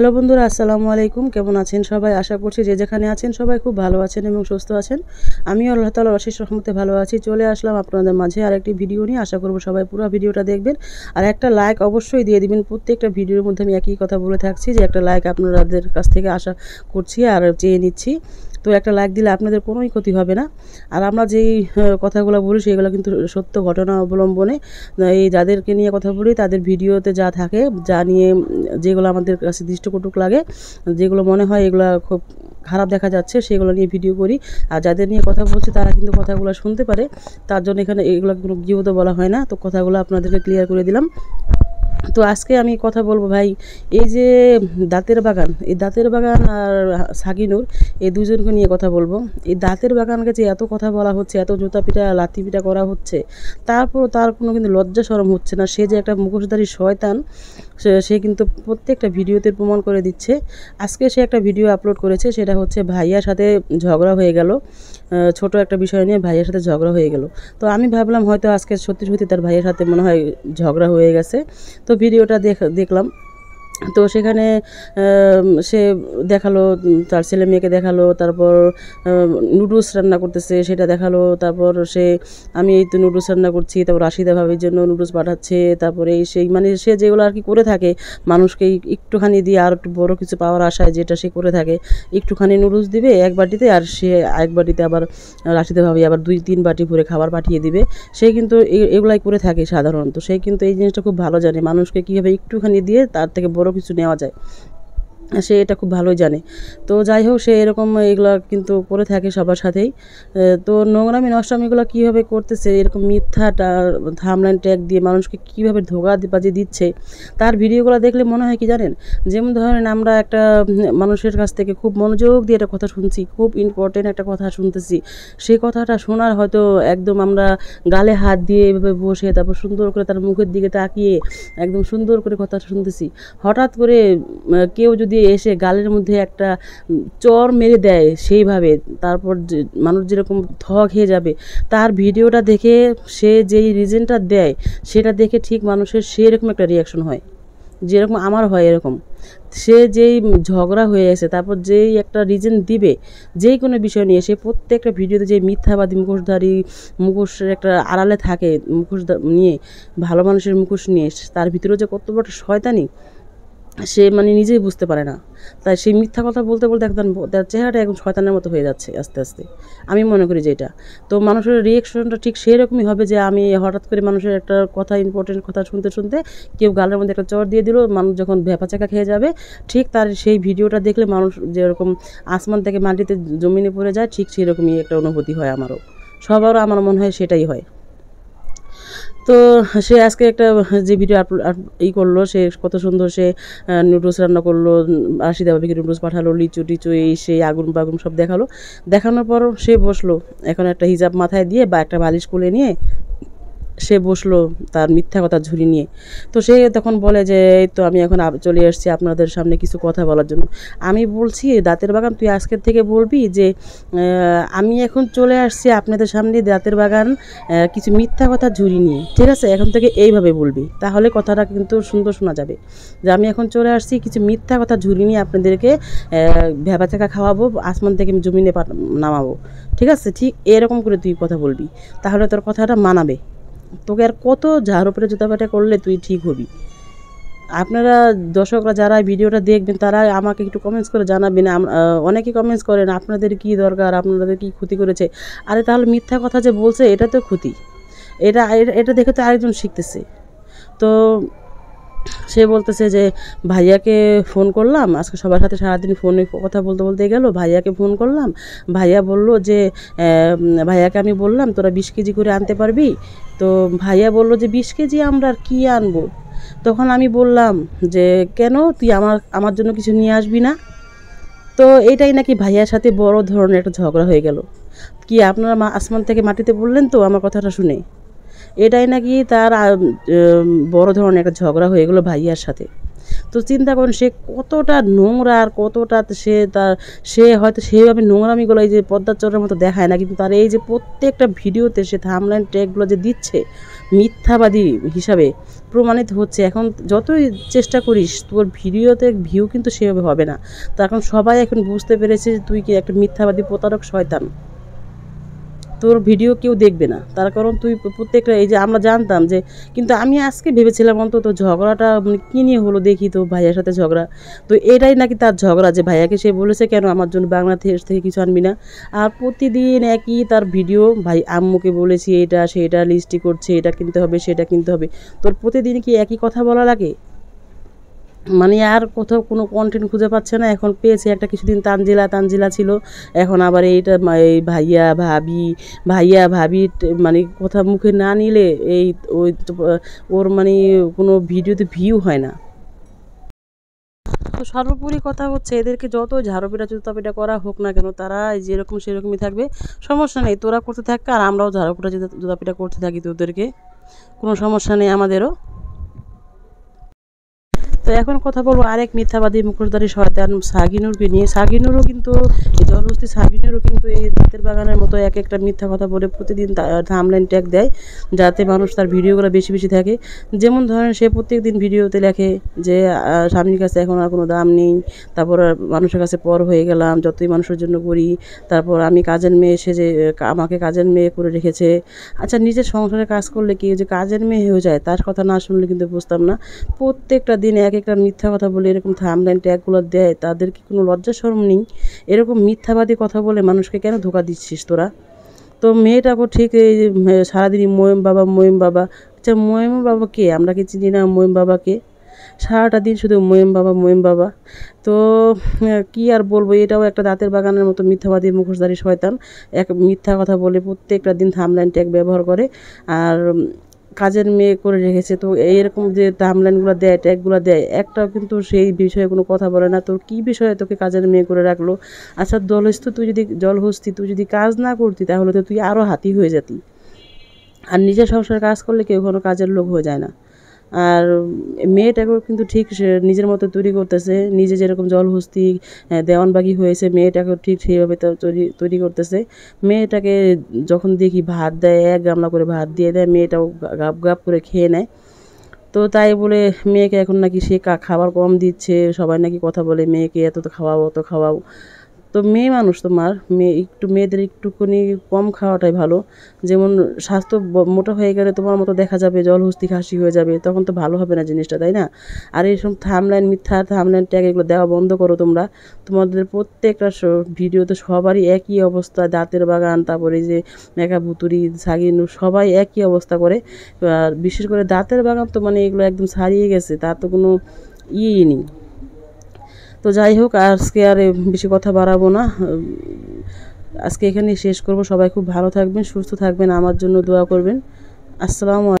hello বন্ধুরা আসসালামু আলাইকুম কেমন আছেন সবাই আশা করছি যে যেখানে আছেন সবাই খুব ভালো আছেন এবং সুস্থ আছেন আমিও আল্লাহ তালা অশেষ রহমতে ভালো আছি চলে আসলাম আপনাদের মাঝে আর একটি ভিডিও নিয়ে আশা করব সবাই পুরো ভিডিওটা দেখবেন আর একটা লাইক অবশ্যই দিয়ে দিবেন প্রত্যেকটা ভিডিওর মধ্যে আমি একই কথা বলে থাকছি যে একটা লাইক আপনাদের কাছ থেকে আশা করছি আর চেয়ে নিচ্ছি তো একটা লাইক দিলে আপনাদের কোনোই ক্ষতি হবে না আর আমরা যেই কথাগুলো বলি সেইগুলো কিন্তু সত্য ঘটনা অবলম্বনে এই যাদেরকে নিয়ে কথা বলি তাদের ভিডিওতে যা থাকে যা নিয়ে যেগুলো আমাদের কাছে দৃষ্টিকটুক লাগে যেগুলো মনে হয় এগুলো খুব খারাপ দেখা যাচ্ছে সেগুলো নিয়ে ভিডিও করি আর যাদের নিয়ে কথা বলছি তারা কিন্তু কথাগুলো শুনতে পারে তার জন্য এখানে এগুলো কোনো গৃহত বলা হয় না তো কথাগুলো আপনাদেরকে ক্লিয়ার করে দিলাম তো আজকে আমি কথা বলবো ভাই এই যে দাঁতের বাগান এই দাঁতের বাগান আর সাকিনুর এই দুজনকে নিয়ে কথা বলবো এই দাঁতের বাগানকে যে এত কথা বলা হচ্ছে এত জুতা পিটা লাথি পিটা করা হচ্ছে তারপর তার কোনো কিন্তু লজ্জা সরম হচ্ছে না সে যে একটা মুখোশধারী শয়তান সে কিন্তু প্রত্যেকটা ভিডিওতে প্রমাণ করে দিচ্ছে আজকে সে একটা ভিডিও আপলোড করেছে সেটা হচ্ছে ভাইয়ার সাথে ঝগড়া হয়ে গেল ছোট একটা বিষয় নিয়ে ভাইয়ের সাথে ঝগড়া হয়ে গেল তো আমি ভাবলাম হয়তো আজকে সত্যি সত্যি তার ভাইয়ের সাথে মনে হয় ঝগড়া হয়ে গেছে तो वीडियोটা দেখলাম তো সেখানে সে দেখালো তার ছেলে মেয়েকে দেখালো তারপর নুডলস রান্না করতেছে সেটা দেখালো তারপর সে আমি এই তো নুডলস রান্না করছি তারপর রাশিদা ভাবির জন্য নুডলস পাঠাচ্ছে তারপরে এই সেই মানে সে যেগুলো আর কি করে থাকে মানুষকে একটুখানি দিয়ে আর একটু বড়ো কিছু পাওয়ার আশায় যেটা সে করে থাকে একটুখানি নুডলস দিবে এক বাটিতে আর সে এক বাটিতে আবার রাশিদা ভাবি আবার দুই তিন বাটি ভরে খাবার পাঠিয়ে দিবে সে কিন্তু এগুলাই করে থাকে সাধারণত সে কিন্তু এই জিনিসটা খুব ভালো জানে মানুষকে কীভাবে একটুখানি দিয়ে তার থেকে বড় বড় কিছু নেওয়া যায় সে এটা খুব ভালোই জানে তো যাই হোক সে এরকম এগুলো কিন্তু করে থাকে সবার সাথেই তো নোংরামি নষ্টামিগুলো কীভাবে করতেছে এরকম মিথ্যাটা থামলাইন ট্যাগ দিয়ে মানুষকে কীভাবে ধোকা বাজে দিচ্ছে তার ভিডিওগুলো দেখলে মনে হয় কি জানেন যেমন ধরেন আমরা একটা মানুষের কাছ থেকে খুব মনোযোগ দিয়ে একটা কথা শুনছি খুব ইম্পর্টেন্ট একটা কথা শুনতেছি সে কথাটা শোনার হয়তো একদম আমরা গালে হাত দিয়ে এভাবে বসে তারপর সুন্দর করে তার মুখের দিকে তাকিয়ে একদম সুন্দর করে কথা শুনতেছি হঠাৎ করে কেউ যদি দিয়ে এসে গালের মধ্যে একটা চর মেরে দেয় সেইভাবে তারপর মানুষ যেরকম থ হয়ে যাবে তার ভিডিওটা দেখে সে যেই রিজনটা দেয় সেটা দেখে ঠিক মানুষের সেরকম একটা রিয়াকশন হয় যেরকম আমার হয় এরকম সে যেই ঝগড়া হয়ে গেছে তারপর যেই একটা রিজন দিবে যেই কোনো বিষয় নিয়ে সে প্রত্যেকটা ভিডিওতে যে মিথ্যাবাদী মুখোশধারী মুখোশের একটা আড়ালে থাকে মুখোশ নিয়ে ভালো মানুষের মুখোশ নিয়ে তার ভিতরেও যে কত বড় শয়তানি সে মানে নিজেই বুঝতে পারে না তাই সেই মিথ্যা কথা বলতে বলতে একদম তার চেহারাটা একদম শয়তানের মতো হয়ে যাচ্ছে আস্তে আস্তে আমি মনে করি যে এটা তো মানুষের রিয়েকশনটা ঠিক সেই রকমই হবে যে আমি হঠাৎ করে মানুষের একটা কথা ইম্পর্টেন্ট কথা শুনতে শুনতে কেউ গালের মধ্যে একটা চর দিয়ে দিল মানুষ যখন চাকা খেয়ে যাবে ঠিক তার সেই ভিডিওটা দেখলে মানুষ যেরকম আসমান থেকে মাটিতে জমিনে পড়ে যায় ঠিক সেরকমই একটা অনুভূতি হয় আমারও সবারও আমার মনে হয় সেটাই হয় তো সে আজকে একটা যে ভিডিও ই করলো সে কত সুন্দর সে নুডলস রান্না করলো আশিদা বাবিকে নুডলস পাঠালো লিচু টিচু এই সেই আগুন বাগুন সব দেখালো দেখানোর পর সে বসলো এখন একটা হিজাব মাথায় দিয়ে বা একটা বালিশ কুলে নিয়ে সে বসলো তার মিথ্যা কথা ঝুড়ি নিয়ে তো সে তখন বলে যে এই তো আমি এখন চলে এসেছি আপনাদের সামনে কিছু কথা বলার জন্য আমি বলছি দাঁতের বাগান তুই আজকের থেকে বলবি যে আমি এখন চলে আসছি আপনাদের সামনে দাঁতের বাগান কিছু মিথ্যা কথা ঝুড়ি নিয়ে ঠিক আছে এখন থেকে এইভাবে বলবি তাহলে কথাটা কিন্তু সুন্দর শোনা যাবে যে আমি এখন চলে আসছি কিছু মিথ্যা কথা ঝুলি নিয়ে আপনাদেরকে ভেবা থাকা খাওয়াবো আসমান থেকে জমিনে নামাবো ঠিক আছে ঠিক এরকম করে তুই কথা বলবি তাহলে তোর কথাটা মানাবে তোকে আর কত যার উপরে জুতাপাটা করলে তুই ঠিক হবি আপনারা দর্শকরা যারা ভিডিওটা দেখবেন তারা আমাকে একটু কমেন্টস করে জানাবেন অনেকে কমেন্টস করেন আপনাদের কি দরকার আপনাদের কি ক্ষতি করেছে আরে তাহলে মিথ্যা কথা যে বলছে এটা তো ক্ষতি এটা এটা দেখে তো আরেকজন শিখতেছে তো সে বলতেছে যে ভাইয়াকে ফোন করলাম আজকে সবার সাথে সারাদিন ফোনে কথা বলতে বলতে গেল ভাইয়াকে ফোন করলাম ভাইয়া বলল যে ভাইয়াকে আমি বললাম তোরা বিশ কেজি করে আনতে পারবি তো ভাইয়া বলল যে বিশ কেজি আমরা আর কী আনবো তখন আমি বললাম যে কেন তুই আমার আমার জন্য কিছু নিয়ে আসবি না তো এটাই নাকি ভাইয়ার সাথে বড় ধরনের একটা ঝগড়া হয়ে গেল কি আপনারা আসমান থেকে মাটিতে বললেন তো আমার কথাটা শুনে এটাই নাকি তার বড় ধরনের একটা ঝগড়া হয়ে গেলো ভাইয়ার সাথে তো চিন্তা করুন সে কতটা নোংরা আর কতটা সে তার সে হয়তো সেইভাবে নোংরামিগুলো এই যে পদ্মার চরের মতো দেখায় না কিন্তু তার এই যে প্রত্যেকটা ভিডিওতে সে থামলাইন ট্র্যাকগুলো যে দিচ্ছে মিথ্যাবাদী হিসাবে প্রমাণিত হচ্ছে এখন যতই চেষ্টা করিস তোর ভিডিওতে ভিউ কিন্তু সেভাবে হবে না তো এখন সবাই এখন বুঝতে পেরেছে যে তুই কি একটা মিথ্যাবাদী প্রতারক শয়তান তোর ভিডিও কেউ দেখবে না তার কারণ তুই প্রত্যেকটা এই যে আমরা জানতাম যে কিন্তু আমি আজকে ভেবেছিলাম অন্তত ঝগড়াটা মানে কী নিয়ে হলো দেখি তো ভাইয়ার সাথে ঝগড়া তো এটাই নাকি তার ঝগড়া যে ভাইয়াকে সে বলেছে কেন আমার জন্য বাংলাদেশ থেকে কিছু আনবি না আর প্রতিদিন একই তার ভিডিও ভাই আম্মুকে বলেছি এটা সেটা লিস্টি করছে এটা কিনতে হবে সেটা কিনতে হবে তোর প্রতিদিন কি একই কথা বলা লাগে মানে আর কোথাও কোনো কন্টেন্ট খুঁজে পাচ্ছে না এখন পেয়েছে একটা কিছুদিন তানজিলা তানজিলা ছিল এখন আবার এইটা এই ভাইয়া ভাবি ভাইয়া ভাবি মানে কথা মুখে না নিলে এই ওই ওর মানে কোনো ভিডিওতে ভিউ হয় না তো সর্বোপরি কথা হচ্ছে এদেরকে যত ঝাড়পিটা জুতাপিটা করা হোক না কেন তারা যেরকম সেরকমই থাকবে সমস্যা নেই তোরা করতে থাকবে আর আমরাও ঝাড়পিটা জুতাপিটা করতে থাকি তোদেরকে কোনো সমস্যা নেই আমাদেরও তো এখন কথা বলবো আরেক মিথ্যাবাদী মুখোশদারী শয়তান সাগিনুরকে নিয়ে সাগিনুরও কিন্তু জলহস্তি সাগিনুরও কিন্তু এই দাঁতের বাগানের মতো এক একটা মিথ্যা কথা বলে প্রতিদিন থামলাইন ট্যাগ দেয় যাতে মানুষ তার ভিডিওগুলো বেশি বেশি থাকে যেমন ধরেন সে প্রত্যেক দিন ভিডিওতে লেখে যে স্বামীর কাছে এখন আর কোনো দাম নেই তারপর মানুষের কাছে পর হয়ে গেলাম যতই মানুষের জন্য করি তারপর আমি কাজের মেয়ে এসে যে আমাকে কাজের মেয়ে করে রেখেছে আচ্ছা নিজের সংসারে কাজ করলে কি যে কাজের মেয়ে হয়ে যায় তার কথা না শুনলে কিন্তু বুঝতাম না প্রত্যেকটা দিন এক একটা মিথ্যা কথা বলে এরকম থামলাইন ট্যাগুলো দেয় তাদের কি কোনো লজ্জা শরম নেই এরকম মিথ্যাবাদী কথা বলে মানুষকে কেন ধোকা দিচ্ছিস তোরা তো মেয়েটাকে ঠিক এই সারাদিনই মোয়েম বাবা ময়ম বাবা আচ্ছা মোয়েম বাবা কে আমরা কি চিনি না মোয়েম বাবাকে সারাটা দিন শুধু মোয়েম বাবা মোয়েম বাবা তো কি আর বলবো এটাও একটা দাঁতের বাগানের মতো মিথ্যাবাদী মুখোশধারী শয়তান এক মিথ্যা কথা বলে প্রত্যেকটা দিন থামলাইন ট্যাগ ব্যবহার করে আর কাজের মেয়ে করে রেখেছে তো এরকম যে টাইমলাইনগুলো দেয় ট্যাগগুলো দেয় একটাও কিন্তু সেই বিষয়ে কোনো কথা বলে না তোর কি বিষয়ে তোকে কাজের মেয়ে করে রাখলো আচ্ছা জলহস্তি তুই যদি জল হস্তি তুই যদি কাজ না করতি তাহলে তো তুই আরও হাতি হয়ে যেতি আর নিজের সংসার কাজ করলে কেউ কোনো কাজের লোক হয়ে যায় না আর মেয়েটাকেও কিন্তু ঠিক সে নিজের মতো তৈরি করতেছে নিজে যেরকম জলহস্তি দেওয়ানবাগি হয়েছে মেয়েটাকেও ঠিক সেইভাবে তৈরি তৈরি করতেছে মেয়েটাকে যখন দেখি ভাত দেয় এক গামলা করে ভাত দিয়ে দেয় মেয়েটাও গাপ গাপ করে খেয়ে নেয় তো তাই বলে মেয়েকে এখন নাকি সে খাবার কম দিচ্ছে সবাই নাকি কথা বলে মেয়েকে এত তো খাওয়াও অত খাওয়াও তো মেয়ে মানুষ তোমার মেয়ে একটু মেয়েদের একটুখানি কম খাওয়াটাই ভালো যেমন স্বাস্থ্য মোটা হয়ে গেলে তোমার মতো দেখা যাবে জলহস্তি খাসি হয়ে যাবে তখন তো ভালো হবে না জিনিসটা তাই না আর এইসব থামলাইন মিথ্যা থামলাইন ট্যাগ এগুলো দেওয়া বন্ধ করো তোমরা তোমাদের প্রত্যেকটা ভিডিওতে সবারই একই অবস্থা দাঁতের বাগান তারপরে যে মেকা ভুতুরি সাগিনু সবাই একই অবস্থা করে বিশেষ করে দাঁতের বাগান তো মানে এগুলো একদম ছাড়িয়ে গেছে তার তো কোনো ইয়েই নেই তো যাই হোক আজকে আর বেশি কথা বাড়াবো না আজকে এখানে শেষ করব সবাই খুব ভালো থাকবেন সুস্থ থাকবেন আমার জন্য দোয়া করবেন আসসালামু